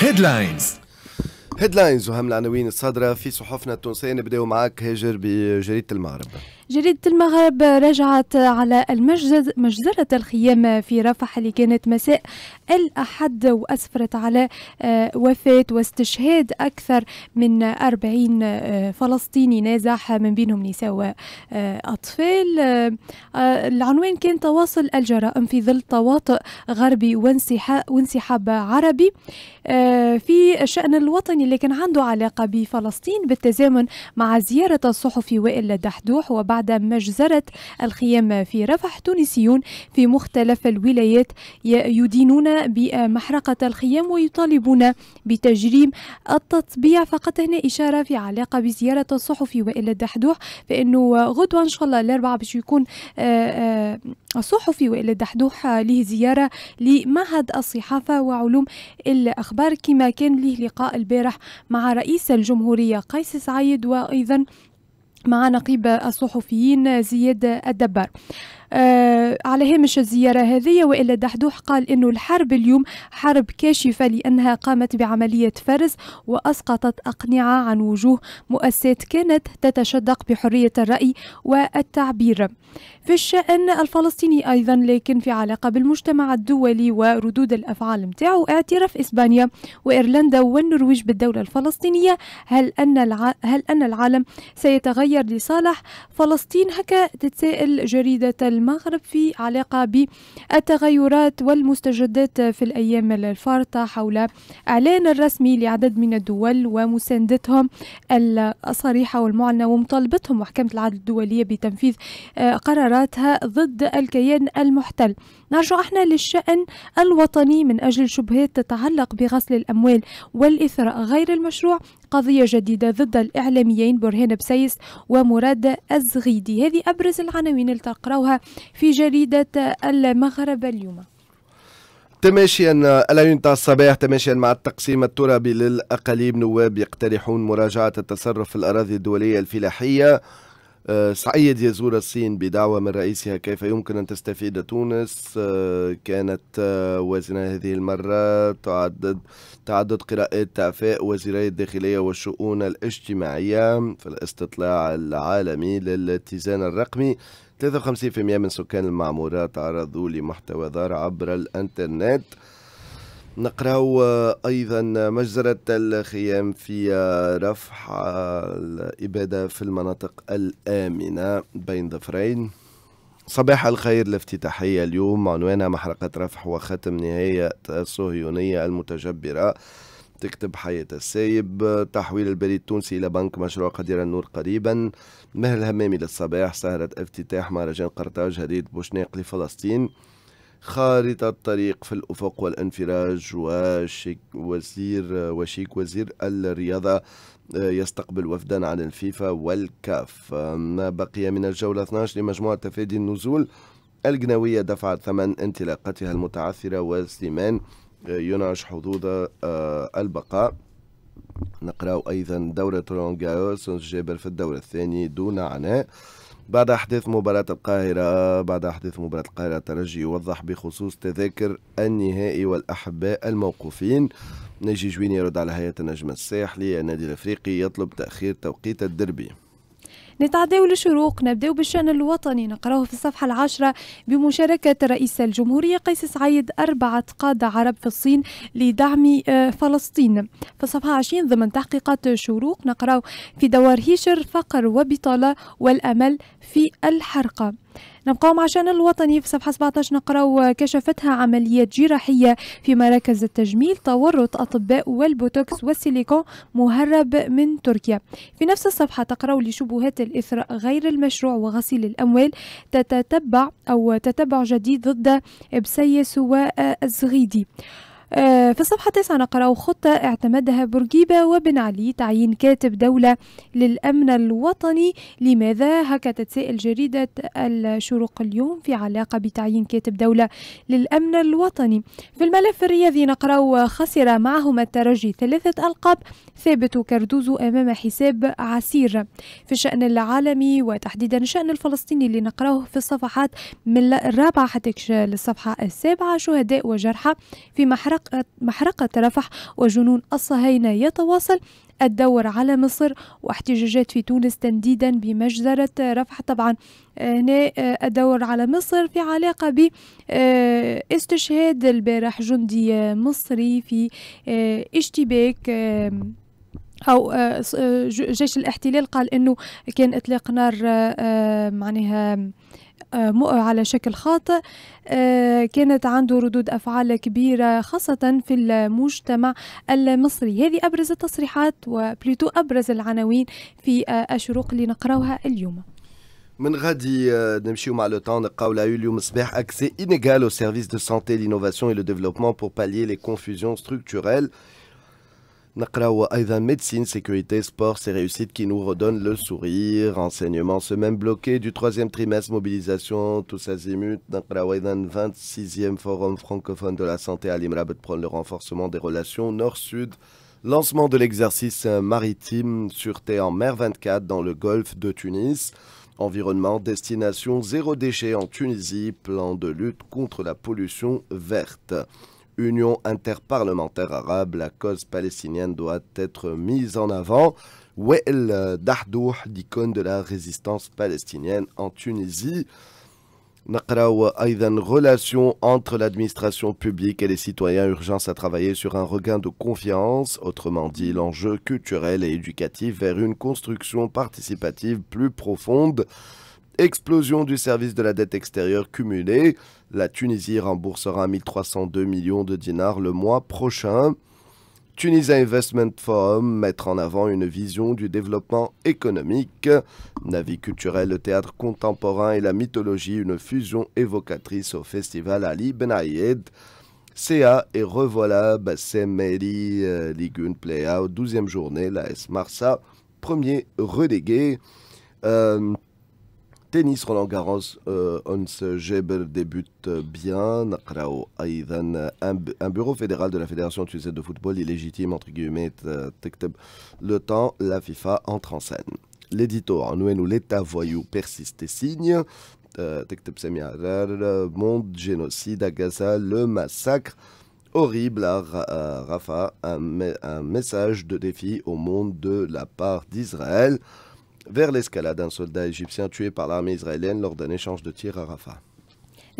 هيدلاينز هيدلاينز وهم العناوين الصادرة في صحفنا التونسية نبداو معك هاجر بجريدة المغرب جريدة المغرب رجعت على المجزرة مجزرة الخيام في رفح اللي كانت مساء الأحد وأسفرت على آه، وفاة واستشهاد أكثر من أربعين آه، فلسطيني نازح من بينهم نساء وأطفال آه، العنوان كان تواصل الجرائم في ظل تواطئ غربي وانسحاب عربي في الشأن الوطني اللي كان عنده علاقة بفلسطين بالتزامن مع زيارة الصحفي وائل دحدوح وبعد بعد مجزرة الخيام في رفح تونسيون في مختلف الولايات يدينون بمحرقة الخيام ويطالبون بتجريم التطبيع فقط هنا إشارة في علاقة بزيارة الصحفي وإلى الدحدوح فإنه غدوة إن شاء الله الأربعاء باش يكون آه، آه، الصحفي وإلى الدحدوح له زيارة لمعهد الصحافة وعلوم الأخبار كما كان له لقاء البارح مع رئيس الجمهورية قيس سعيد وأيضا مع نقيب الصحفيين زياد الدبار آه، على هامش الزيارة هذه وإلا دحدوح قال أنه الحرب اليوم حرب كاشفة لأنها قامت بعملية فرز وأسقطت أقنعة عن وجوه مؤسسات كانت تتشدق بحرية الرأي والتعبير في الشأن الفلسطيني أيضا لكن في علاقة بالمجتمع الدولي وردود الأفعال متاعه اعتراف إسبانيا وإيرلندا والنرويج بالدولة الفلسطينية هل أن, الع... هل أن العالم سيتغير لصالح فلسطين هكا تتسائل جريدة المغرب في علاقة بالتغيرات والمستجدات في الأيام الفارطة حول إعلان الرسمي لعدد من الدول ومساندتهم الصريحة والمعلنة ومطالبتهم محكمة العدل الدولية بتنفيذ قراراتها ضد الكيان المحتل نرجع احنا للشأن الوطني من أجل شبهات تتعلق بغسل الأموال والإثراء غير المشروع قضية جديدة ضد الإعلاميين برهان بسيس ومراد الزغيدي هذه أبرز العناوين اللي تقراوها في جريدة المغرب اليوم تماشيا العناوين تاع الصباح تماشيا مع التقسيم الترابي للأقاليم نواب يقترحون مراجعة التصرف في الأراضي الدولية الفلاحية آه، سعيد يزور الصين بدعوة من رئيسها كيف يمكن أن تستفيد تونس آه، كانت وازنة هذه المرة تعدد تعدد قراءات إعفاء وزيري الداخلية والشؤون الاجتماعية في الاستطلاع العالمي للاتزان الرقمي 53% من سكان المعمورات تعرضوا لمحتوى ضار عبر الانترنت نقراو آه، ايضا مجزره الخيام في آه، رفح آه، الاباده في المناطق الامنه بين ظفرين صباح الخير الافتتاحية اليوم عنوانها محرقة رفح وختم نهاية الصهيونية المتجبرة تكتب حياة السايب تحويل البريد التونسي إلى بنك مشروع قدير النور قريبا مهل همامي للصباح سهرة افتتاح مهرجان قرطاج هدية بوشناق لفلسطين خارطة الطريق في الأفق والانفراج وشيك وزير وشيك وزير الرياضة آه، يستقبل وفدا عن الفيفا والكاف ما بقي من الجولة 12 لمجموعة تفادي النزول الجناوية دفعت ثمن انطلاقتها المتعثرة وسليمان آه، ينعش حظوظ آه، البقاء نقرأ أيضا دورة رونغاوس جابر في الدور الثاني دون عناء بعد أحداث مباراة القاهرة بعد أحداث مباراة القاهرة الترجي يوضح بخصوص تذاكر النهائي والأحباء الموقوفين نجي جوين يرد على هيئة النجم الساحلي النادي الأفريقي يطلب تأخير توقيت الدربي نتعداو للشروق نبداو بالشان الوطني نقراه في الصفحة العاشرة بمشاركة رئيس الجمهورية قيس سعيد أربعة قادة عرب في الصين لدعم آه، فلسطين في الصفحة 20 ضمن تحقيقات شروق نقراه في دوار هيشر فقر وبطالة والأمل في الحرقة نبقاو مع شان الوطني في صفحة 17 نقراو كشفتها عمليات جراحية في مراكز التجميل تورط أطباء والبوتوكس والسيليكون مهرب من تركيا في نفس الصفحة تقراو لشبهات الإثراء غير المشروع وغسيل الأموال تتتبع أو تتبع جديد ضد إبسيس وزغيدي آه، في الصفحة 9 نقرأ خطة اعتمدها بورقيبة وبن علي تعيين كاتب دولة للأمن الوطني لماذا هكا تتسائل جريدة الشروق اليوم في علاقة بتعيين كاتب دولة للأمن الوطني في الملف الرياضي نقرأ خسر معهما الترجي ثلاثة ألقاب ثابت كردوزو أمام حساب عسير في الشأن العالمي وتحديدا الشأن الفلسطيني اللي نقرأه في الصفحات من الرابعة حتى للصفحة السابعة شهداء وجرحى في محرق محرقة, رفح وجنون الصهاينة يتواصل الدور على مصر واحتجاجات في تونس تنديدا بمجزرة رفح طبعا آه، هنا آه، الدور على مصر في علاقة باستشهاد آه، البارح جندي مصري في اشتباك او جيش الاحتلال قال انه كان اطلاق نار معناها على شكل خاطئ آه، كانت عنده ردود أفعال كبيرة خاصة في المجتمع المصري هذه أبرز التصريحات وبليتو أبرز العناوين في آه، الشروق اللي نقراوها اليوم من غادي آه، نمشيو مع لو طون نلقاو اليوم الصباح اكسي انيغال او سيرفيس دو سانتي لينوفاسيون et لو ديفلوبمون بور pallier لي كونفوزيون structurelles médecine, sécurité, sport, c'est réussite qui nous redonne le sourire. Enseignement, même bloqué du troisième trimestre, mobilisation, tous azimuts. 26e forum francophone de la santé à l'Imrab prendre le renforcement des relations nord-sud. Lancement de l'exercice maritime sûreté en mer 24 dans le golfe de Tunis. Environnement, destination zéro déchet en Tunisie, plan de lutte contre la pollution verte. Union interparlementaire arabe, la cause palestinienne doit être mise en avant. Wael Dahdouh, l'icône de la résistance palestinienne en Tunisie. relation entre l'administration publique et les citoyens urgence à travailler sur un regain de confiance autrement dit l'enjeu culturel et éducatif vers une construction participative plus profonde Explosion du service de la dette extérieure cumulée. La Tunisie remboursera 1302 millions de dinars le mois prochain. Tunisia Investment Forum mettre en avant une vision du développement économique. Navi culturel, le théâtre contemporain et la mythologie, une fusion évocatrice au festival Ali Ben Ayed. CA et Revoilà, C'est euh, Ligue Playout, 12e journée, la S Marsa, premier relégué. Euh, Tennis Roland-Garros, Hans euh, débute euh, bien euh, un bureau fédéral de la fédération tunisienne de football illégitime entre guillemets le temps la FIFA entre en scène l'édito nous l'état voyou persiste et signe le monde génocide à Gaza le massacre horrible à Rafa. un message de défi au monde de la part d'Israël vers l'escalade, un soldat égyptien tué par l'armée israélienne lors d'un échange de tirs à Rafah.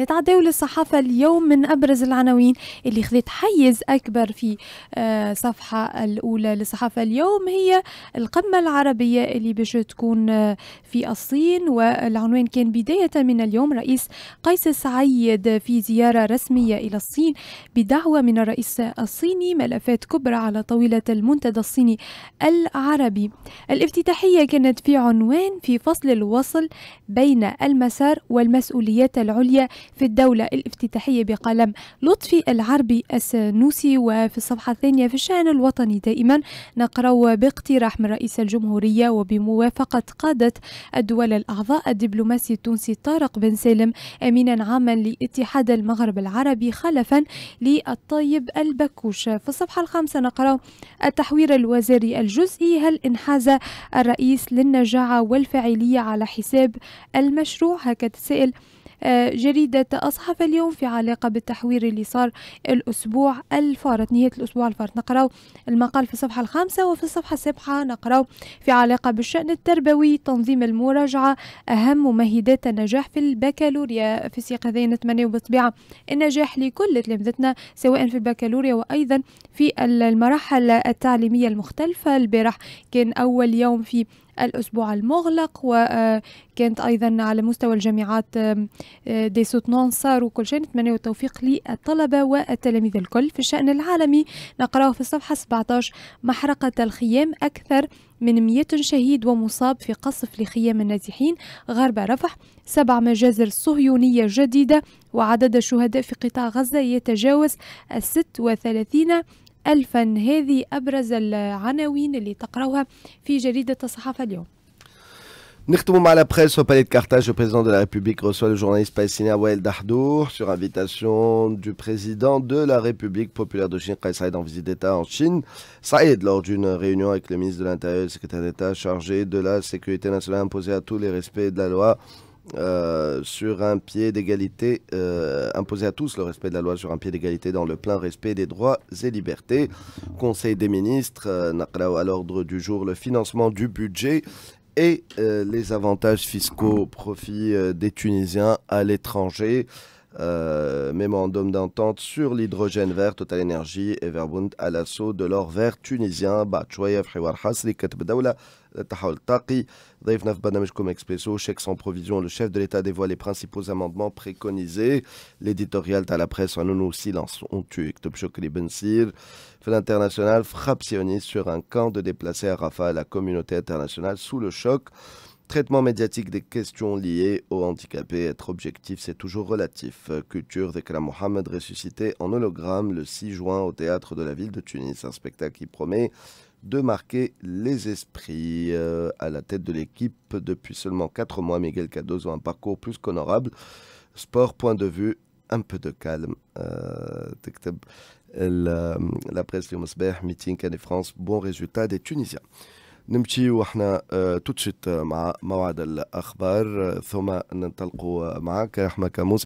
نتعداو للصحافة اليوم من أبرز العناوين اللي خذت حيز أكبر في آه، صفحة الأولى للصحافة اليوم هي القمة العربية اللي باش تكون آه، في الصين والعنوان كان بداية من اليوم رئيس قيس سعيد في زيارة رسمية إلى الصين بدعوة من الرئيس الصيني ملفات كبرى على طاولة المنتدى الصيني العربي الافتتاحية كانت في عنوان في فصل الوصل بين المسار والمسؤوليات العليا في الدولة الافتتاحية بقلم لطفي العربي السنوسي وفي الصفحة الثانية في الشأن الوطني دائما نقرأ باقتراح من رئيس الجمهورية وبموافقة قادة الدول الأعضاء الدبلوماسي التونسي طارق بن سالم أمينا عاما لاتحاد المغرب العربي خلفا للطيب البكوش في الصفحة الخامسة نقرأ التحوير الوزاري الجزئي هل انحاز الرئيس للنجاعة والفاعلية على حساب المشروع هكذا تسأل آه، جريدة أصحف اليوم في علاقة بالتحوير اللي صار الأسبوع الفارط نهاية الأسبوع الفارط نقرأ المقال في الصفحة الخامسة وفي الصفحة السابعة نقرأ في علاقة بالشأن التربوي تنظيم المراجعة أهم ممهدات النجاح في البكالوريا في سياق هذا نتمنى بالطبيعة النجاح لكل تلامذتنا سواء في البكالوريا وأيضا في المراحل التعليمية المختلفة البارح كان أول يوم في الأسبوع المغلق وكانت آه، أيضا على مستوى الجامعات دي سوتنون صار وكل شيء نتمنى التوفيق للطلبة والتلاميذ الكل في الشأن العالمي نقرأه في الصفحة 17 محرقة الخيام أكثر من 100 شهيد ومصاب في قصف لخيام النازحين غرب رفح سبع مجازر صهيونية جديدة وعدد الشهداء في قطاع غزة يتجاوز الست وثلاثين الفن هذه أبرز العناوين اللي في جريدة اليوم la presse au palais de Carthage, le président de la République reçoit le journaliste palestinien Wael Dahdour sur invitation du président de la République populaire de Chine, Kais Saïd, en visite d'État en Chine. Saïd, lors d'une réunion avec le ministre de l'Intérieur le secrétaire d'État chargé de la sécurité nationale imposée à tous les respects de la loi, euh, sur un pied d'égalité, euh, imposé imposer à tous le respect de la loi sur un pied d'égalité dans le plein respect des droits et libertés. Conseil des ministres, euh, à l'ordre du jour le financement du budget et les avantages fiscaux au profit des Tunisiens à l'étranger. Euh, mémorandum d'entente sur l'hydrogène vert, Total Energy et Verbund à l'assaut de l'or vert tunisien. Le chef de l'état حصري dévoile les principaux amendements préconisés l'éditorial de la presse en nous silence On tue. Topchokli Bensir. Fête internationale. l'international frappe sioniste sur un camp de déplacés à Rafah la communauté internationale sous le choc Traitement médiatique des questions liées aux handicapés, être objectif, c'est toujours relatif. Culture d'Ekra Mohamed ressuscité en hologramme le 6 juin au théâtre de la ville de Tunis. Un spectacle qui promet de marquer les esprits. Euh, à la tête de l'équipe depuis seulement 4 mois, Miguel Cadoz a un parcours plus qu'honorable. Sport, point de vue, un peu de calme. Euh, la, presse, le meeting, Cannes France, bon résultat des Tunisiens. نمشي وإحنا آه، توتشيت مع موعد الأخبار آه، ثم ننطلق معك رحمة كاموس